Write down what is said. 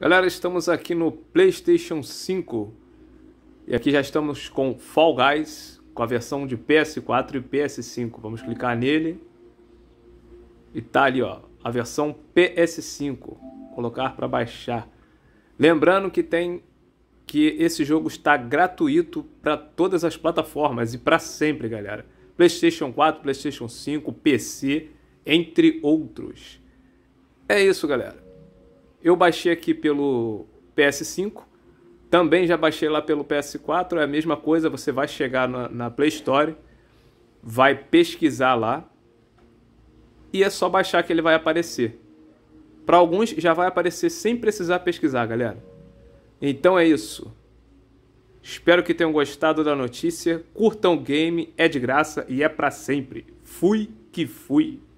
Galera, estamos aqui no PlayStation 5 e aqui já estamos com Fall Guys, com a versão de PS4 e PS5. Vamos clicar nele e tá ali, ó, a versão PS5. Colocar para baixar. Lembrando que tem que esse jogo está gratuito para todas as plataformas e para sempre, galera. PlayStation 4, PlayStation 5, PC, entre outros. É isso, galera. Eu baixei aqui pelo PS5, também já baixei lá pelo PS4, é a mesma coisa, você vai chegar na, na Play Store, vai pesquisar lá e é só baixar que ele vai aparecer. Para alguns já vai aparecer sem precisar pesquisar, galera. Então é isso. Espero que tenham gostado da notícia. Curtam o game, é de graça e é para sempre. Fui que fui.